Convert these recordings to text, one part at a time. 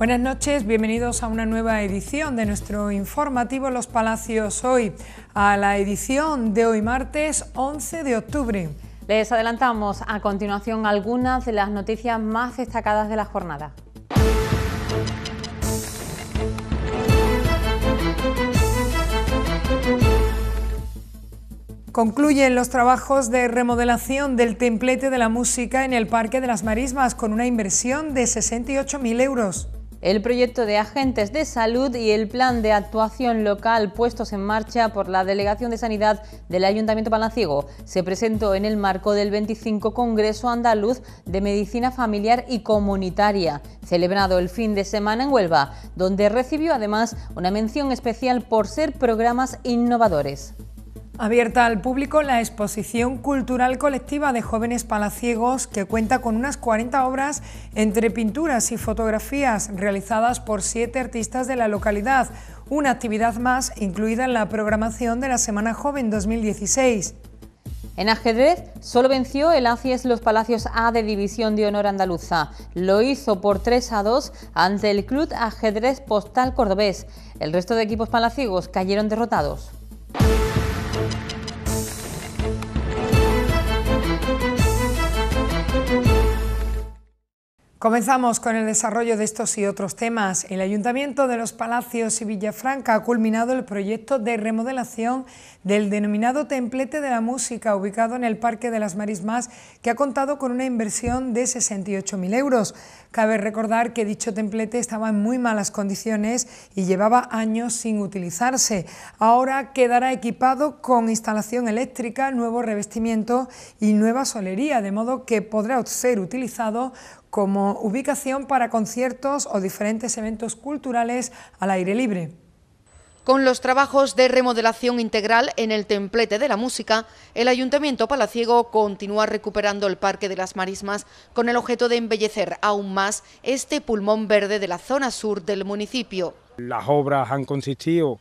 Buenas noches, bienvenidos a una nueva edición de nuestro informativo Los Palacios hoy, a la edición de hoy martes 11 de octubre. Les adelantamos a continuación algunas de las noticias más destacadas de la jornada. Concluyen los trabajos de remodelación del templete de la música en el Parque de las Marismas con una inversión de 68.000 euros. El proyecto de agentes de salud y el plan de actuación local puestos en marcha por la Delegación de Sanidad del Ayuntamiento Palanciego se presentó en el marco del 25 Congreso Andaluz de Medicina Familiar y Comunitaria, celebrado el fin de semana en Huelva, donde recibió además una mención especial por ser programas innovadores. Abierta al público la exposición cultural colectiva de jóvenes palaciegos que cuenta con unas 40 obras entre pinturas y fotografías realizadas por siete artistas de la localidad, una actividad más incluida en la programación de la Semana Joven 2016. En ajedrez solo venció el ACIES Los Palacios A de División de Honor Andaluza. Lo hizo por 3 a 2 ante el Club Ajedrez Postal Cordobés. El resto de equipos palaciegos cayeron derrotados. Comenzamos con el desarrollo de estos y otros temas. El Ayuntamiento de los Palacios y Villafranca ha culminado el proyecto de remodelación del denominado Templete de la Música, ubicado en el Parque de las Marismas, que ha contado con una inversión de 68.000 euros. Cabe recordar que dicho templete estaba en muy malas condiciones y llevaba años sin utilizarse. Ahora quedará equipado con instalación eléctrica, nuevo revestimiento y nueva solería, de modo que podrá ser utilizado como ubicación para conciertos o diferentes eventos culturales al aire libre. Con los trabajos de remodelación integral en el templete de la música, el Ayuntamiento Palaciego continúa recuperando el Parque de las Marismas con el objeto de embellecer aún más este pulmón verde de la zona sur del municipio. Las obras han consistido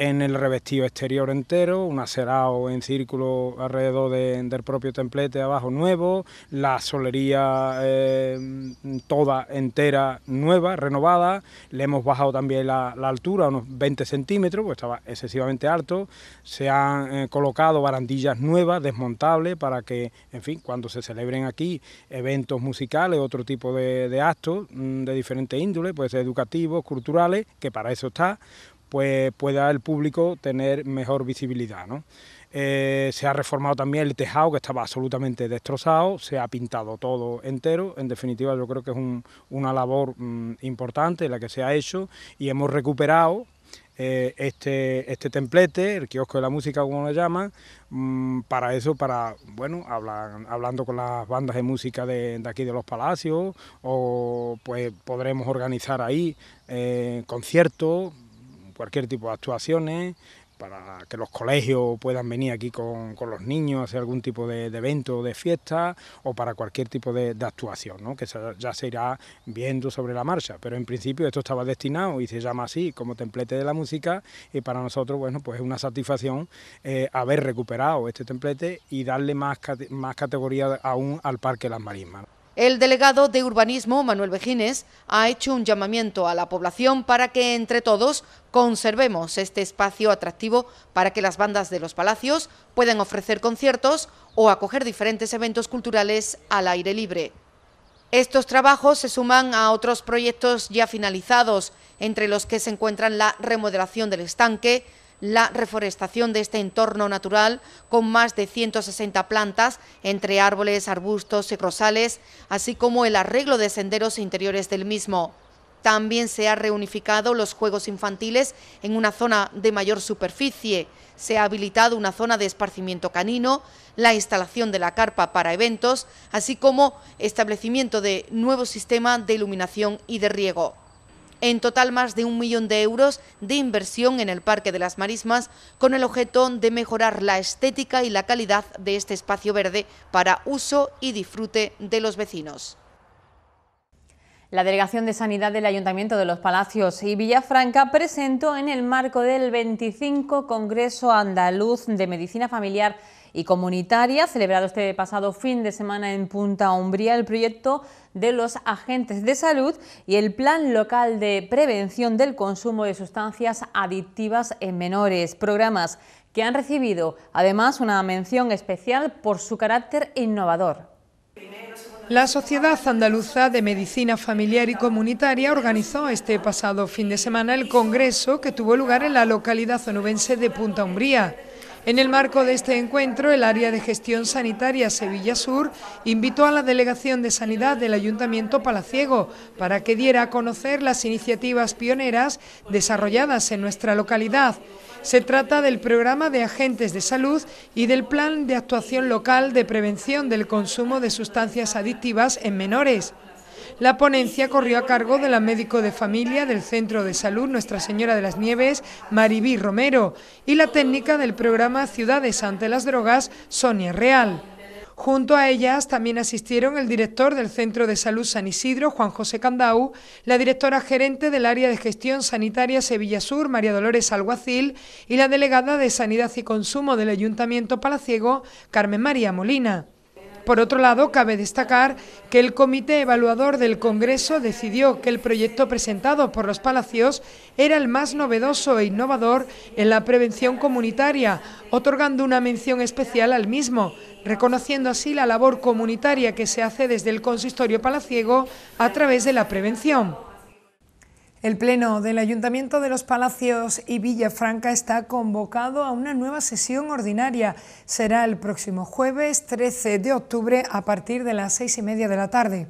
en el revestido exterior entero, un acerado en círculo alrededor del propio templete abajo nuevo, la solería eh, toda entera nueva, renovada, le hemos bajado también la, la altura, unos 20 centímetros, pues estaba excesivamente alto, se han eh, colocado barandillas nuevas, desmontables, para que, en fin, cuando se celebren aquí eventos musicales, otro tipo de, de actos mm, de diferentes índoles, pues educativos, culturales, que para eso está, pues pueda el público tener mejor visibilidad. ¿no? Eh, se ha reformado también el tejado que estaba absolutamente destrozado, se ha pintado todo entero, en definitiva yo creo que es una labor mm, importante la que se ha hecho y hemos recuperado eh, este, este templete, el kiosco de la música como lo llaman, mm, para eso, para, bueno, hablando con las bandas de música de, aquí de los palacios o pues podremos organizar ahí eh, conciertos cualquier tipo de actuaciones, para que los colegios puedan venir aquí con, los niños a hacer algún tipo de, evento o de fiesta o para cualquier tipo de, actuación, ¿no? que ya se irá viendo sobre la marcha. Pero en principio esto estaba destinado y se llama así como templete de la música y para nosotros bueno, pues es una satisfacción eh, haber recuperado este templete y darle más, más categoría aún al Parque Las Marismas. El delegado de Urbanismo, Manuel Vejines, ha hecho un llamamiento a la población para que entre todos conservemos este espacio atractivo para que las bandas de los palacios puedan ofrecer conciertos o acoger diferentes eventos culturales al aire libre. Estos trabajos se suman a otros proyectos ya finalizados, entre los que se encuentran la remodelación del estanque, la reforestación de este entorno natural con más de 160 plantas entre árboles, arbustos y rosales, así como el arreglo de senderos interiores del mismo. También se ha reunificado los juegos infantiles en una zona de mayor superficie, se ha habilitado una zona de esparcimiento canino, la instalación de la carpa para eventos, así como establecimiento de nuevo sistema de iluminación y de riego. En total, más de un millón de euros de inversión en el Parque de las Marismas con el objeto de mejorar la estética y la calidad de este espacio verde para uso y disfrute de los vecinos. La Delegación de Sanidad del Ayuntamiento de los Palacios y Villafranca presentó en el marco del 25 Congreso Andaluz de Medicina Familiar y comunitaria, celebrado este pasado fin de semana en Punta Umbría, el proyecto de los agentes de salud y el Plan Local de Prevención del Consumo de Sustancias Adictivas en Menores, programas que han recibido además una mención especial por su carácter innovador. La Sociedad Andaluza de Medicina Familiar y Comunitaria organizó este pasado fin de semana el congreso que tuvo lugar en la localidad onubense de Punta Umbría. En el marco de este encuentro, el área de gestión sanitaria Sevilla Sur invitó a la Delegación de Sanidad del Ayuntamiento Palaciego para que diera a conocer las iniciativas pioneras desarrolladas en nuestra localidad. Se trata del programa de agentes de salud y del plan de actuación local de prevención del consumo de sustancias adictivas en menores. La ponencia corrió a cargo de la médico de familia del Centro de Salud Nuestra Señora de las Nieves, Maribí Romero, y la técnica del programa Ciudades ante las Drogas, Sonia Real. Junto a ellas también asistieron el director del Centro de Salud San Isidro, Juan José Candau, la directora gerente del Área de Gestión Sanitaria Sevilla Sur, María Dolores Alguacil, y la delegada de Sanidad y Consumo del Ayuntamiento Palaciego, Carmen María Molina. Por otro lado, cabe destacar que el Comité Evaluador del Congreso decidió que el proyecto presentado por los Palacios era el más novedoso e innovador en la prevención comunitaria, otorgando una mención especial al mismo, reconociendo así la labor comunitaria que se hace desde el Consistorio Palaciego a través de la prevención. El Pleno del Ayuntamiento de los Palacios y Villafranca está convocado a una nueva sesión ordinaria. Será el próximo jueves 13 de octubre a partir de las seis y media de la tarde.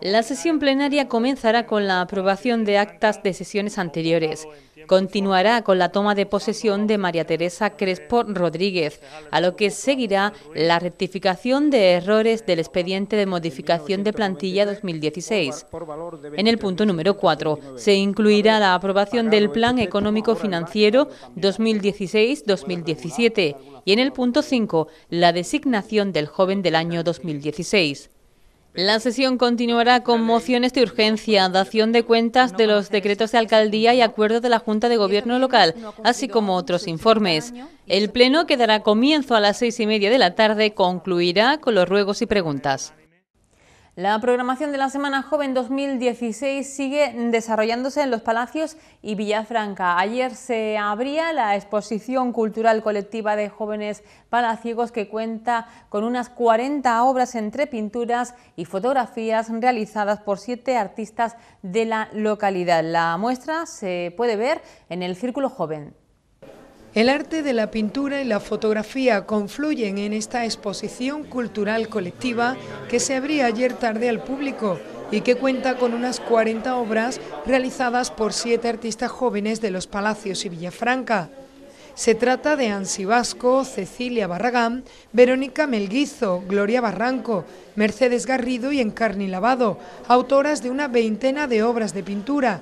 La sesión plenaria comenzará con la aprobación de actas de sesiones anteriores continuará con la toma de posesión de María Teresa Crespo Rodríguez, a lo que seguirá la rectificación de errores del expediente de modificación de plantilla 2016. En el punto número 4 se incluirá la aprobación del Plan Económico Financiero 2016-2017 y en el punto 5 la designación del joven del año 2016. La sesión continuará con mociones de urgencia, dación de cuentas de los decretos de alcaldía y acuerdos de la Junta de Gobierno local, así como otros informes. El pleno, que dará comienzo a las seis y media de la tarde, concluirá con los ruegos y preguntas. La programación de la Semana Joven 2016 sigue desarrollándose en los Palacios y Villafranca. Ayer se abría la exposición cultural colectiva de jóvenes palaciegos que cuenta con unas 40 obras entre pinturas y fotografías realizadas por siete artistas de la localidad. La muestra se puede ver en el Círculo Joven. El arte de la pintura y la fotografía confluyen en esta exposición cultural colectiva que se abría ayer tarde al público y que cuenta con unas 40 obras realizadas por siete artistas jóvenes de los Palacios y Villafranca. Se trata de Ansi Vasco, Cecilia Barragán, Verónica Melguizo, Gloria Barranco, Mercedes Garrido y Encarni Lavado, autoras de una veintena de obras de pintura,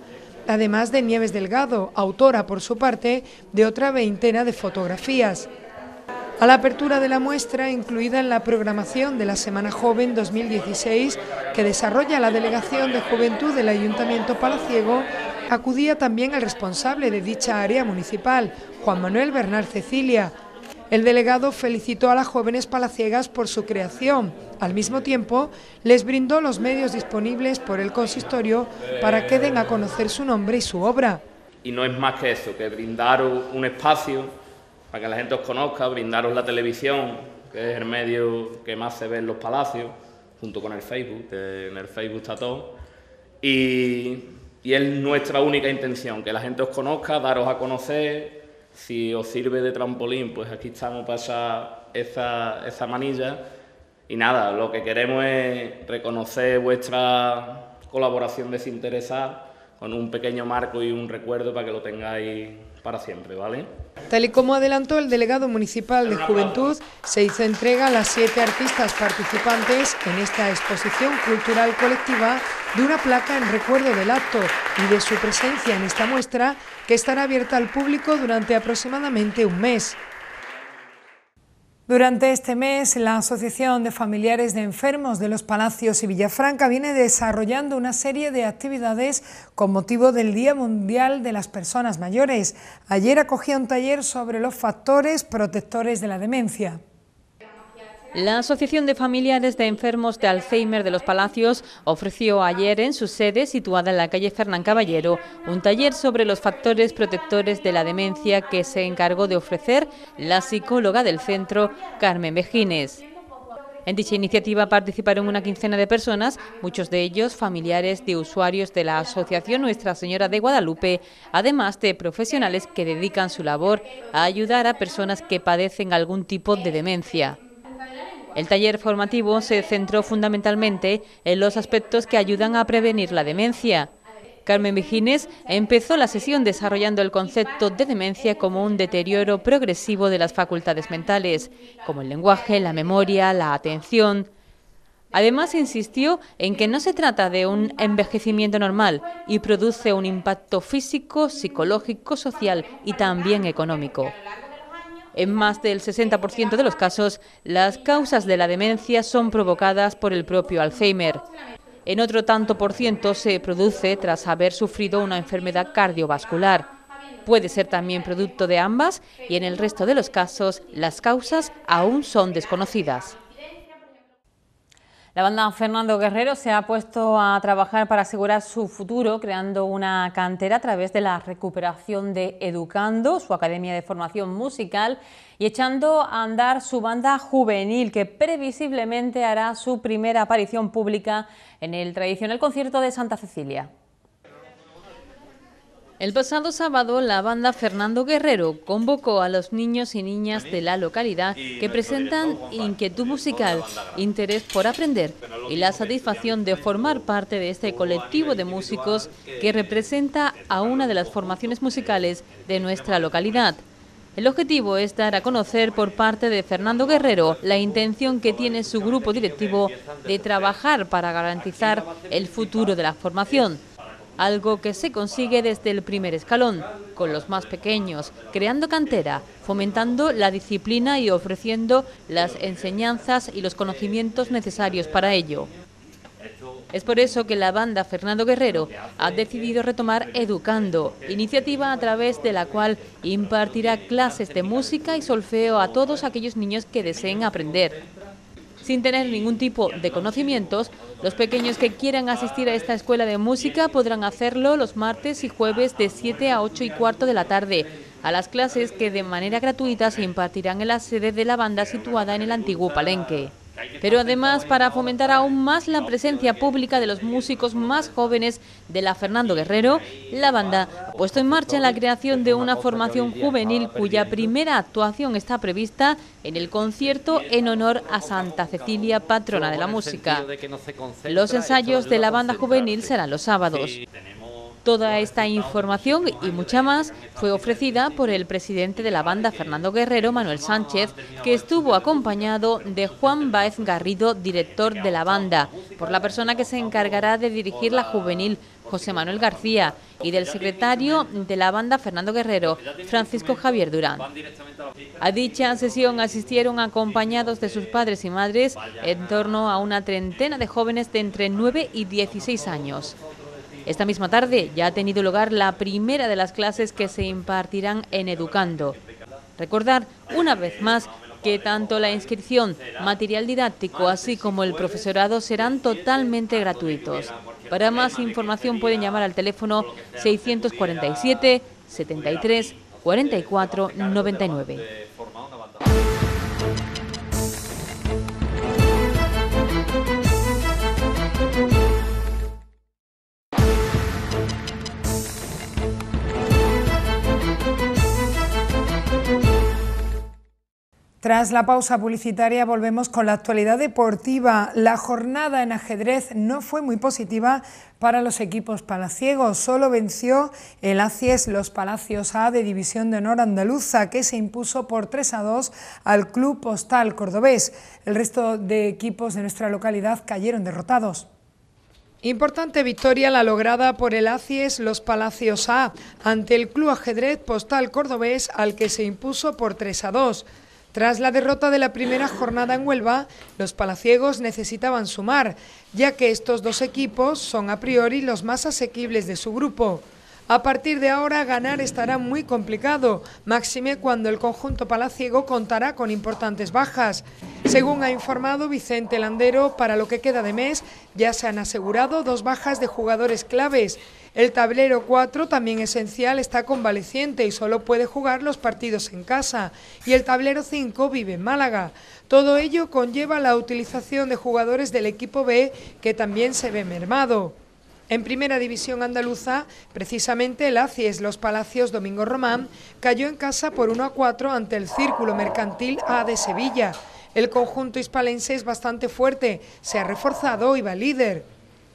además de Nieves Delgado, autora por su parte de otra veintena de fotografías. A la apertura de la muestra, incluida en la programación de la Semana Joven 2016, que desarrolla la Delegación de Juventud del Ayuntamiento Palaciego, acudía también el responsable de dicha área municipal, Juan Manuel Bernal Cecilia, el delegado felicitó a las jóvenes palaciegas por su creación. Al mismo tiempo, les brindó los medios disponibles por el consistorio para que den a conocer su nombre y su obra. Y no es más que eso, que brindaros un espacio para que la gente os conozca, brindaros la televisión, que es el medio que más se ve en los palacios, junto con el Facebook, que en el Facebook está todo. Y, y es nuestra única intención, que la gente os conozca, daros a conocer si os sirve de trampolín, pues aquí estamos para esa, manilla. Y nada, lo que queremos es reconocer vuestra colaboración desinteresada con un pequeño marco y un recuerdo para que lo tengáis para siempre, ¿vale? Tal y como adelantó el delegado municipal de Juventud, se hizo entrega a las siete artistas participantes en esta exposición cultural colectiva de una placa en recuerdo del acto y de su presencia en esta muestra que estará abierta al público durante aproximadamente un mes. Durante este mes, la Asociación de Familiares de Enfermos de los Palacios y Villafranca viene desarrollando una serie de actividades con motivo del Día Mundial de las Personas Mayores. Ayer acogía un taller sobre los factores protectores de la demencia. La Asociación de Familiares de Enfermos de Alzheimer de los Palacios ofreció ayer en su sede, situada en la calle Fernán Caballero, un taller sobre los factores protectores de la demencia que se encargó de ofrecer la psicóloga del centro, Carmen Mejines. En dicha iniciativa participaron una quincena de personas, muchos de ellos familiares de usuarios de la Asociación Nuestra Señora de Guadalupe, además de profesionales que dedican su labor a ayudar a personas que padecen algún tipo de demencia. El taller formativo se centró fundamentalmente en los aspectos que ayudan a prevenir la demencia. Carmen Vigines empezó la sesión desarrollando el concepto de demencia como un deterioro progresivo de las facultades mentales, como el lenguaje, la memoria, la atención, Además, insistió en que no se trata de un envejecimiento normal y produce un impacto físico, psicológico, social y también económico. En más del 60% de los casos, las causas de la demencia son provocadas por el propio Alzheimer. En otro tanto por ciento se produce tras haber sufrido una enfermedad cardiovascular. Puede ser también producto de ambas y en el resto de los casos las causas aún son desconocidas. La banda Fernando Guerrero se ha puesto a trabajar para asegurar su futuro, creando una cantera a través de la recuperación de Educando, su academia de formación musical, y echando a andar su banda juvenil, que previsiblemente hará su primera aparición pública en el tradicional concierto de Santa Cecilia. El pasado sábado, la banda Fernando Guerrero convocó a los niños y niñas de la localidad que presentan inquietud musical, interés por aprender y la satisfacción de formar parte de este colectivo de músicos que representa a una de las formaciones musicales de nuestra localidad. El objetivo es dar a conocer por parte de Fernando Guerrero la intención que tiene su grupo directivo de trabajar para garantizar el futuro de la formación algo que se consigue desde el primer escalón, con los más pequeños, creando cantera, fomentando la disciplina y ofreciendo las enseñanzas y los conocimientos necesarios para ello. Es por eso que la banda Fernando Guerrero ha decidido retomar Educando, iniciativa a través de la cual impartirá clases de música y solfeo a todos aquellos niños que deseen aprender. Sin tener ningún tipo de conocimientos, los pequeños que quieran asistir a esta escuela de música podrán hacerlo los martes y jueves de 7 a 8 y cuarto de la tarde, a las clases que de manera gratuita se impartirán en la sede de la banda situada en el antiguo Palenque pero además para fomentar aún más la presencia pública de los músicos más jóvenes de la Fernando Guerrero, la banda ha puesto en marcha la creación de una formación juvenil cuya primera actuación está prevista en el concierto en honor a Santa Cecilia, patrona de la música. Los ensayos de la banda juvenil serán los sábados. Toda esta información y mucha más fue ofrecida por el presidente de la banda Fernando Guerrero, Manuel Sánchez, que estuvo acompañado de Juan Baez Garrido, director de la banda, por la persona que se encargará de dirigir la juvenil, José Manuel García, y del secretario de la banda Fernando Guerrero, Francisco Javier Durán. A dicha sesión asistieron acompañados de sus padres y madres en torno a una treintena de jóvenes de entre 9 y 16 años. Esta misma tarde ya ha tenido lugar la primera de las clases que se impartirán en Educando. Recordar una vez más que tanto la inscripción, material didáctico, así como el profesorado serán totalmente gratuitos. Para más información pueden llamar al teléfono 647 73 44 99. Tras la pausa publicitaria volvemos con la actualidad deportiva. La jornada en ajedrez no fue muy positiva para los equipos palaciegos. Solo venció el ACIES Los Palacios A de División de Honor Andaluza, que se impuso por 3 a 2 al Club Postal Cordobés. El resto de equipos de nuestra localidad cayeron derrotados. Importante victoria la lograda por el ACIES Los Palacios A ante el Club Ajedrez Postal Cordobés al que se impuso por 3 a 2. Tras la derrota de la primera jornada en Huelva, los palaciegos necesitaban sumar, ya que estos dos equipos son a priori los más asequibles de su grupo. A partir de ahora, ganar estará muy complicado, máxime cuando el conjunto palaciego contará con importantes bajas. Según ha informado Vicente Landero, para lo que queda de mes ya se han asegurado dos bajas de jugadores claves. El tablero 4, también esencial, está convaleciente y solo puede jugar los partidos en casa. Y el tablero 5 vive en Málaga. Todo ello conlleva la utilización de jugadores del equipo B, que también se ve mermado. En primera división andaluza, precisamente el ACIES Los Palacios Domingo Román cayó en casa por 1 a 4 ante el Círculo Mercantil A de Sevilla. El conjunto hispalense es bastante fuerte, se ha reforzado y va líder.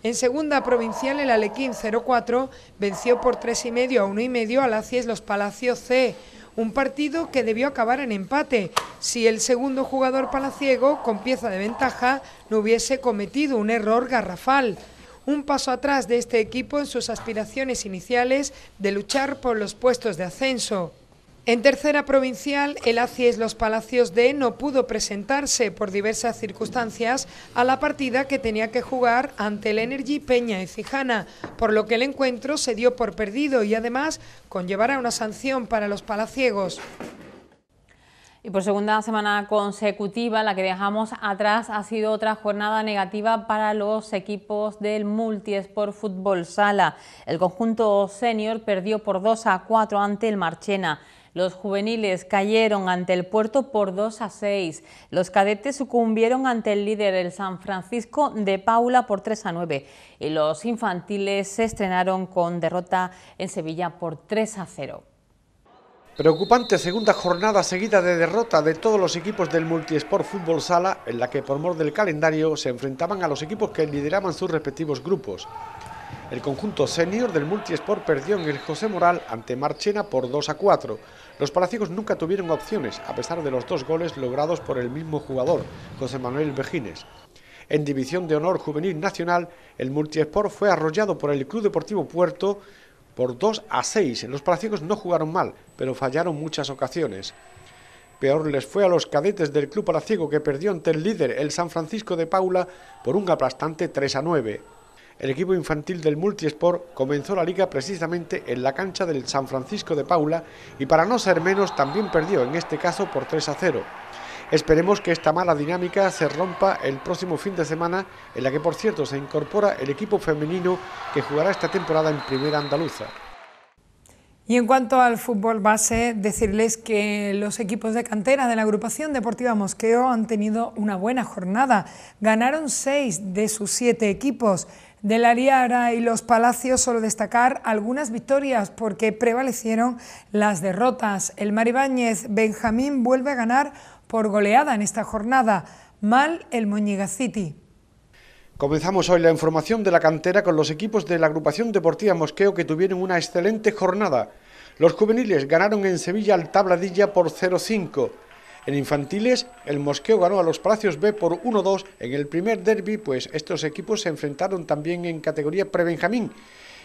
En segunda provincial, el Alequín 04 venció por tres y medio a uno y medio al ACIES Los Palacios C, un partido que debió acabar en empate si el segundo jugador palaciego, con pieza de ventaja, no hubiese cometido un error garrafal un paso atrás de este equipo en sus aspiraciones iniciales de luchar por los puestos de ascenso. En tercera provincial, el ACIES Los Palacios de no pudo presentarse por diversas circunstancias a la partida que tenía que jugar ante el Energy Peña y Cijana... por lo que el encuentro se dio por perdido y además conllevará una sanción para los palaciegos. Y por segunda semana consecutiva, la que dejamos atrás ha sido otra jornada negativa para los equipos del Multisport Fútbol Sala. El conjunto senior perdió por 2 a 4 ante el Marchena. Los juveniles cayeron ante el puerto por 2 a 6. Los cadetes sucumbieron ante el líder, el San Francisco de Paula, por 3 a 9. Y los infantiles se estrenaron con derrota en Sevilla por 3 a 0. Preocupante segunda jornada seguida de derrota de todos los equipos del Multisport Fútbol Sala, en la que por mor del calendario se enfrentaban a los equipos que lideraban sus respectivos grupos. El conjunto senior del Multisport perdió en el José Moral ante Marchena por 2 a 4. Los palaciegos nunca tuvieron opciones, a pesar de los dos goles logrados por el mismo jugador, José Manuel Vejines. En División de Honor Juvenil Nacional, el Multisport fue arrollado por el Club Deportivo Puerto por 2 a 6. Los palaciegos no jugaron mal, pero fallaron muchas ocasiones. Peor les fue a los cadetes del club palaciego que perdió ante el líder, el San Francisco de Paula, por un aplastante 3 a 9. El equipo infantil del Multisport comenzó la liga precisamente en la cancha del San Francisco de Paula y para no ser menos también perdió, en este caso por 3 a 0. Esperemos que esta mala dinámica se rompa el próximo fin de semana, en la que por cierto se incorpora el equipo femenino que jugará esta temporada en Primera Andaluza. Y en cuanto al fútbol base, decirles que los equipos de cantera de la agrupación deportiva Mosqueo han tenido una buena jornada. Ganaron seis de sus siete equipos. De la Liara y los Palacios solo destacar algunas victorias porque prevalecieron las derrotas. El Maribáñez Benjamín vuelve a ganar por goleada en esta jornada. Mal el Moñiga City. Comenzamos hoy la información de la cantera con los equipos de la agrupación deportiva Mosqueo que tuvieron una excelente jornada. Los juveniles ganaron en Sevilla al Tabladilla por 0-5. En infantiles, el Mosqueo ganó a los Palacios B por 1-2 en el primer derby, pues estos equipos se enfrentaron también en categoría pre-Benjamín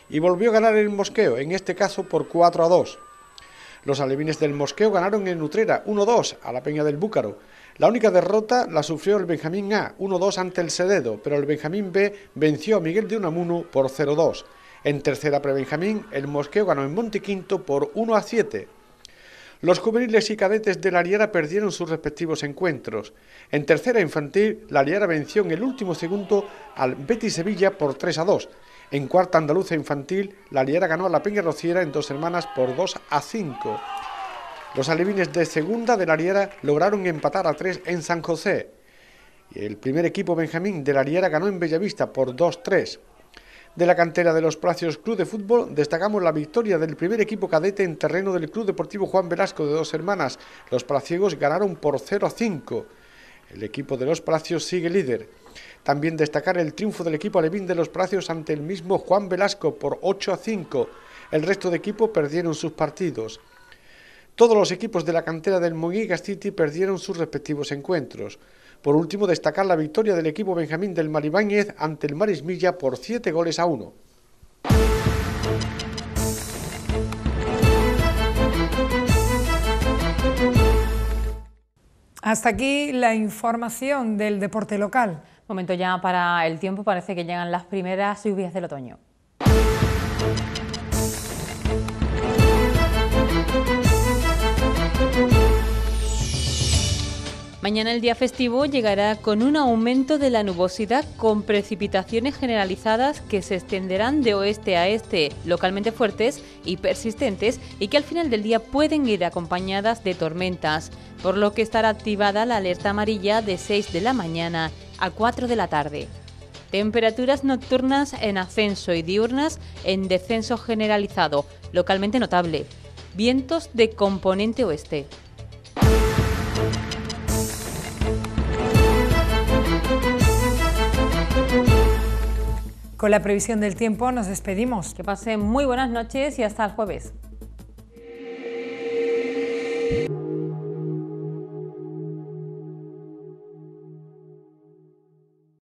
y volvió a ganar el Mosqueo, en este caso por 4-2. Los alevines del Mosqueo ganaron en Utrera 1-2 a la Peña del Búcaro. La única derrota la sufrió el Benjamín A 1-2 ante el Sededo, pero el Benjamín B venció a Miguel de Unamuno por 0-2. En tercera pre-Benjamín, el Mosqueo ganó en Montequinto por 1-7. Los juveniles y cadetes de la Liara perdieron sus respectivos encuentros. En tercera infantil, la Liara venció en el último segundo al Betis Sevilla por 3 2. En cuarta andaluza infantil, la Liera ganó a la Peña Rociera en dos hermanas por 2 a 5. Los alevines de segunda de la Liera lograron empatar a tres en San José. Y el primer equipo Benjamín de la Liera ganó en Bellavista por 2-3. De la cantera de los Palacios Club de Fútbol destacamos la victoria del primer equipo cadete en terreno del Club Deportivo Juan Velasco de dos hermanas. Los palaciegos ganaron por 0 a 5. El equipo de los Palacios sigue líder. También destacar el triunfo del equipo alevín de los Pracios ante el mismo Juan Velasco por 8 a 5. El resto de equipos perdieron sus partidos. Todos los equipos de la cantera del Mogigas City perdieron sus respectivos encuentros. Por último, destacar la victoria del equipo Benjamín del Maribáñez ante el Marismilla por 7 goles a 1. Hasta aquí la información del deporte local. Momento ya para el tiempo, parece que llegan las primeras lluvias del otoño. Mañana el día festivo llegará con un aumento de la nubosidad con precipitaciones generalizadas que se extenderán de oeste a este, localmente fuertes y persistentes y que al final del día pueden ir acompañadas de tormentas, por lo que estará activada la alerta amarilla de 6 de la mañana a 4 de la tarde. Temperaturas nocturnas en ascenso y diurnas en descenso generalizado, localmente notable. Vientos de componente oeste. Con la previsión del tiempo nos despedimos. Que pasen muy buenas noches y hasta el jueves.